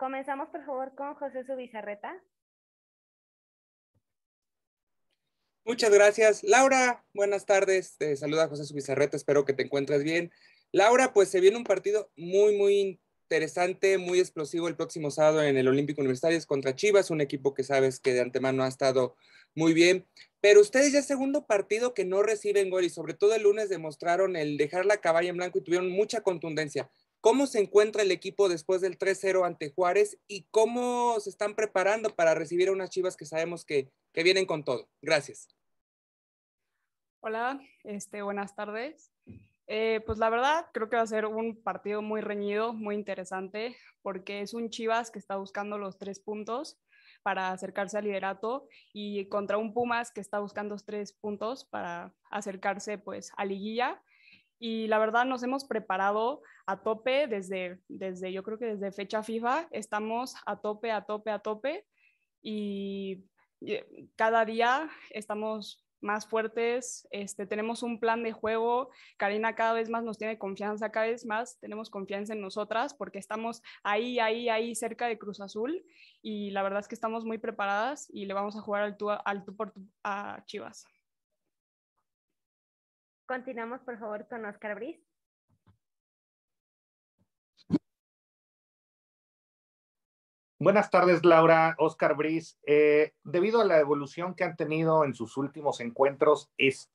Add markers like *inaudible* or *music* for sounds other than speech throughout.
Comenzamos, por favor, con José Subizarreta. Muchas gracias. Laura, buenas tardes. Te saluda José Subizarreta. Espero que te encuentres bien. Laura, pues se viene un partido muy, muy interesante, muy explosivo el próximo sábado en el Olímpico Universitario contra Chivas, un equipo que sabes que de antemano ha estado muy bien. Pero ustedes ya segundo partido que no reciben gol y sobre todo el lunes demostraron el dejar la caballa en blanco y tuvieron mucha contundencia. ¿Cómo se encuentra el equipo después del 3-0 ante Juárez y cómo se están preparando para recibir a unas chivas que sabemos que, vienen con todo? Gracias. Hola, este, buenas tardes. Eh, pues la verdad, creo que va a ser un partido muy reñido, muy interesante, porque es un Chivas que está buscando los tres puntos para acercarse al liderato y contra un Pumas que está buscando los tres puntos para acercarse pues a liguilla y la verdad nos hemos preparado a tope desde, desde, yo creo que desde fecha FIFA, estamos a tope, a tope, a tope y eh, cada día estamos más fuertes, este, tenemos un plan de juego, Karina cada vez más nos tiene confianza, cada vez más tenemos confianza en nosotras porque estamos ahí, ahí, ahí cerca de Cruz Azul y la verdad es que estamos muy preparadas y le vamos a jugar al al tú por tú a Chivas. Continuamos, por favor, con Oscar Briz. Buenas tardes, Laura, Oscar Briz. Eh, debido a la evolución que han tenido en sus últimos encuentros, ¿es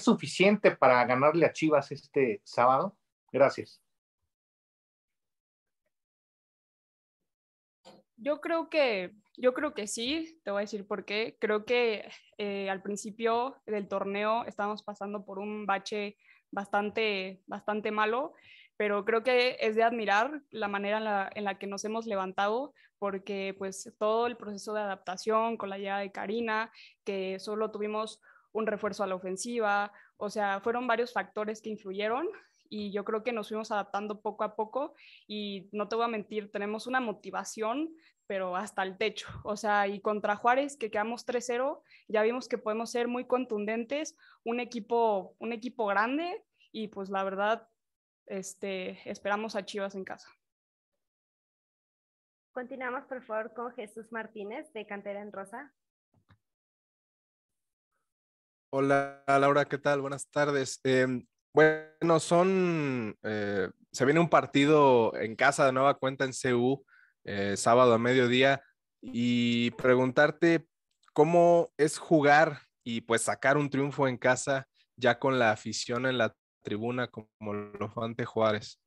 suficiente para ganarle a Chivas este sábado? Gracias. Yo creo que, yo creo que sí, te voy a decir por qué. Creo que eh, al principio del torneo estábamos pasando por un bache bastante, bastante malo, pero creo que es de admirar la manera en la, que nos hemos levantado, porque pues todo el proceso de adaptación con la llegada de Karina, que solo tuvimos un refuerzo a la ofensiva, o sea, fueron varios factores que influyeron y yo creo que nos fuimos adaptando poco a poco y no te voy a mentir, tenemos una motivación, pero hasta el techo. O sea, y contra Juárez, que quedamos 3-0, ya vimos que podemos ser muy contundentes, un equipo, un equipo grande y pues la verdad, este, esperamos a Chivas en casa. Continuamos, por favor, con Jesús Martínez de Cantera en Rosa. Hola Laura, ¿qué tal? Buenas tardes. Em, bueno, son. Eh, se viene un partido en casa de nueva cuenta en CU, eh, sábado a mediodía, y preguntarte cómo es jugar y pues sacar un triunfo en casa ya con la afición en la tribuna como lo fue ante Juárez.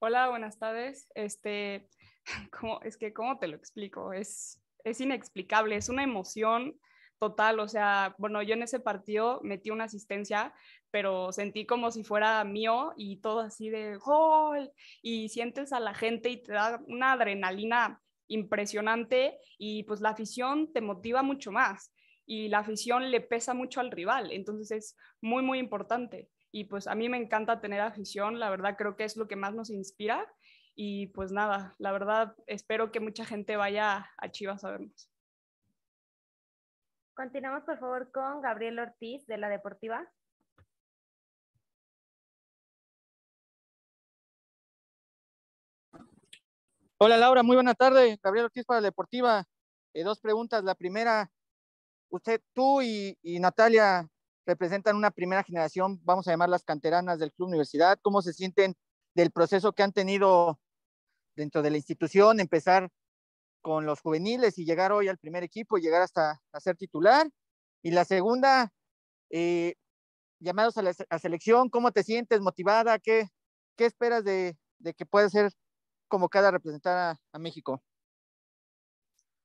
Hola, buenas tardes. Este, *laughs* es que, ¿cómo te lo explico? es inexplicable, es una emoción total, o sea, bueno, yo en ese partido metí una asistencia, pero sentí como si fuera mío y todo así de gol y sientes a la gente y te da una adrenalina impresionante y pues la afición te motiva mucho más y la afición le pesa mucho al rival, entonces es muy, muy importante. Y pues a mí me encanta tener afición, la verdad creo que es lo que más nos inspira y pues nada, la verdad espero que mucha gente vaya a Chivas a vernos. Continuamos, por favor, con Gabriel Ortiz de la Deportiva. Hola Laura, muy buena tarde. Gabriel Ortiz para la Deportiva. Eh, dos preguntas. La primera, usted, tú y, y, Natalia representan una primera generación, vamos a llamar las canteranas del Club Universidad. ¿Cómo se sienten del proceso que han tenido dentro de la institución? Empezar con los juveniles y llegar hoy al primer equipo y llegar hasta a ser titular. Y la segunda, eh, llamados a la selección, ¿cómo te sientes motivada? ¿Qué, qué esperas de, que puedas ser convocada a representar a, a, México?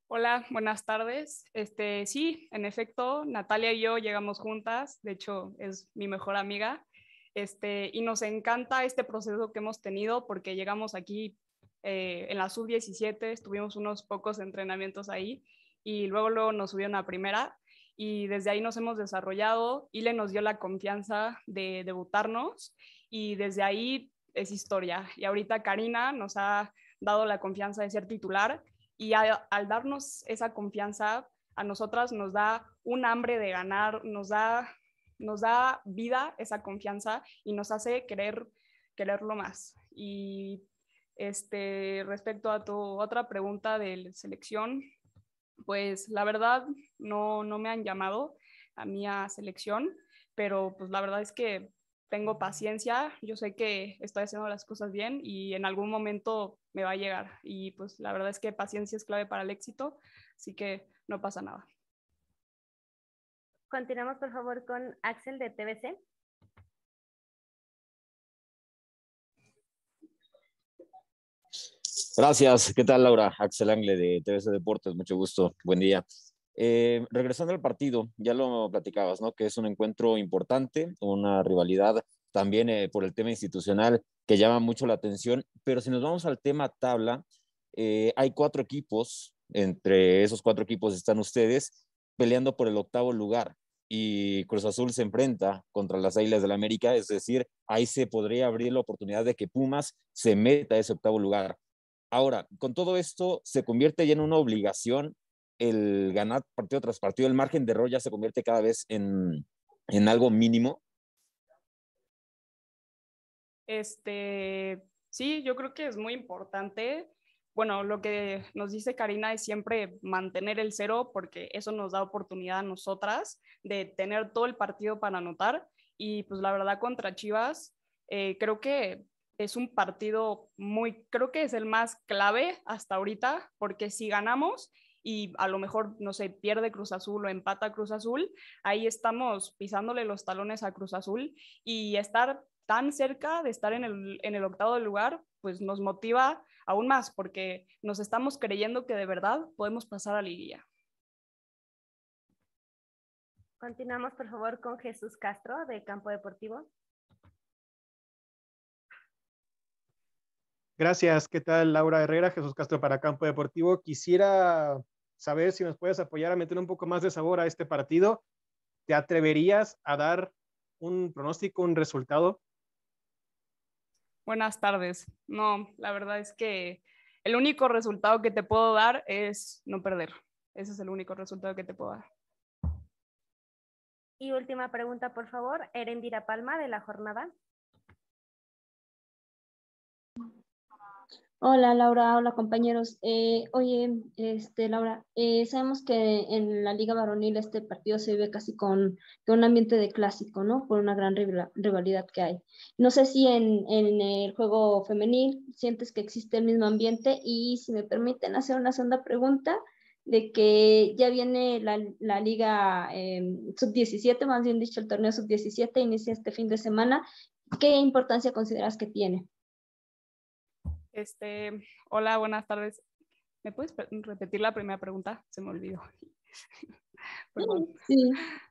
Hola, buenas tardes. Este, sí, en efecto, Natalia y yo llegamos juntas, de hecho es mi mejor amiga, este, y nos encanta este proceso que hemos tenido porque llegamos aquí eh, en la sub-17, estuvimos unos pocos entrenamientos ahí y luego, luego nos subió a primera y desde ahí nos hemos desarrollado. y le nos dio la confianza de debutarnos y desde ahí es historia. Y ahorita Karina nos ha dado la confianza de ser titular y al darnos esa confianza a nosotras nos da un hambre de ganar, nos da, nos da vida esa confianza y nos hace querer quererlo más. Y este, respecto a tu otra pregunta de selección, pues la verdad no, me han llamado a mi selección, pero pues la verdad es que tengo paciencia, yo sé que estoy haciendo las cosas bien y en algún momento me va a llegar. Y pues la verdad es que paciencia es clave para el éxito, así que no pasa nada. Continuamos por favor con Axel de TBC. Gracias. ¿Qué tal, Laura? Axel Angle de TVC Deportes. Mucho gusto. Buen día. Eh, regresando al partido, ya lo platicabas, ¿no? Que es un encuentro importante, una rivalidad también eh, por el tema institucional que llama mucho la atención. Pero si nos vamos al tema tabla, eh, hay cuatro equipos, entre esos cuatro equipos están ustedes, peleando por el octavo lugar. Y Cruz Azul se enfrenta contra las Islas del la América, es decir, ahí se podría abrir la oportunidad de que Pumas se meta a ese octavo lugar. Ahora, con todo esto se convierte ya en una obligación el ganar partido tras partido, el margen de error ya se convierte cada vez en, algo mínimo. Este, sí, yo creo que es muy importante. Bueno, lo que nos dice Karina es siempre mantener el cero porque eso nos da oportunidad a nosotras de tener todo el partido para anotar. Y pues la verdad contra Chivas, eh, creo que es un partido muy, creo que es el más clave hasta ahorita, porque si ganamos y a lo mejor, no sé, pierde Cruz Azul o empata Cruz Azul, ahí estamos pisándole los talones a Cruz Azul y estar tan cerca de estar en el, en el octavo lugar, pues nos motiva aún más, porque nos estamos creyendo que de verdad podemos pasar a Liguilla. Continuamos, por favor, con Jesús Castro de Campo Deportivo. Gracias. ¿Qué tal, Laura Herrera, Jesús Castro para Campo Deportivo? Quisiera saber si nos puedes apoyar a meter un poco más de sabor a este partido. ¿Te atreverías a dar un pronóstico, un resultado? Buenas tardes. No, la verdad es que el único resultado que te puedo dar es no perder. Ese es el único resultado que te puedo dar. Y última pregunta, por favor. Erendira Palma, de la jornada. Hola Laura, hola compañeros. Eh, oye, este, Laura, eh, sabemos que en la Liga Varonil este partido se vive casi con, un ambiente de clásico, ¿no? Por una gran rivalidad que hay. No sé si en, el juego femenil sientes que existe el mismo ambiente y si me permiten hacer una segunda pregunta de que ya viene la, Liga em, Sub-17, más bien dicho el torneo Sub-17, inicia este fin de semana. ¿Qué importancia consideras que tiene? Este, hola, buenas tardes. ¿Me puedes repetir la primera pregunta? Se me olvidó. *laughs* Sí,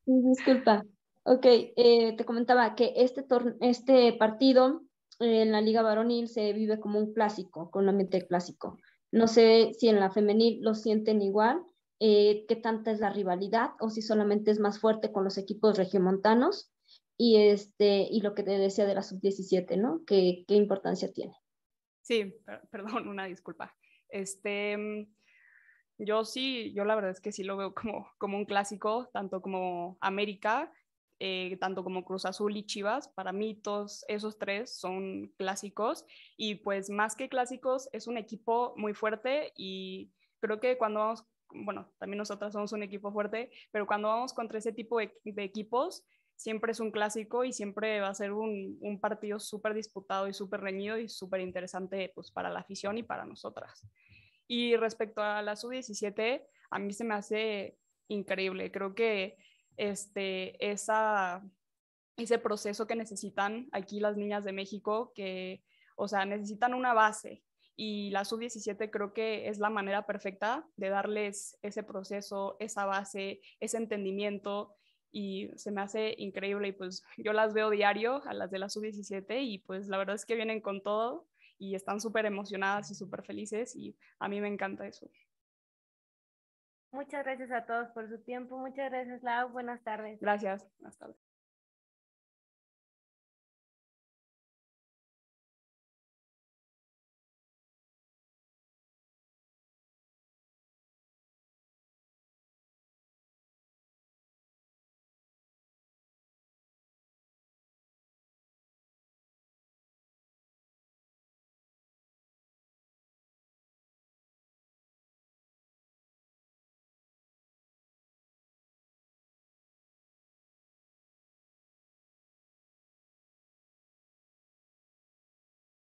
disculpa. Ok, eh, te comentaba que este, este partido en la Liga Varonil se vive como un clásico, con un ambiente clásico. No sé si en la femenil lo sienten igual, eh, qué tanta es la rivalidad o si solamente es más fuerte con los equipos regiomontanos y, este, y lo que te decía de la sub-17, ¿no? ¿Qué importancia tiene? Sí, perdón, *laughs* una disculpa. Este, mm, yo sí, yo la verdad es que sí lo veo como, un clásico, tanto como América, eh, tanto como Cruz Azul y Chivas. Para mí todos esos tres son clásicos y pues más que clásicos es un equipo muy fuerte y creo que cuando vamos, bueno, también nosotras somos un equipo fuerte, pero cuando vamos contra ese tipo de equipos, siempre es un clásico y siempre va a ser un, partido súper disputado y súper reñido y súper interesante pues, para la afición y para nosotras. Y respecto a la sub-17, a mí se me hace increíble. Creo que este, esa, ese proceso que necesitan aquí las niñas de México, que, o sea, necesitan una base. Y la sub-17 creo que es la manera perfecta de darles ese proceso, esa base, ese entendimiento y se me hace increíble y pues yo las veo diario a las de la sub-17 y pues la verdad es que vienen con todo y están súper emocionadas y súper felices y a mí me encanta eso. Muchas gracias a todos por su tiempo, muchas gracias Lau, buenas tardes. Gracias, buenas tardes.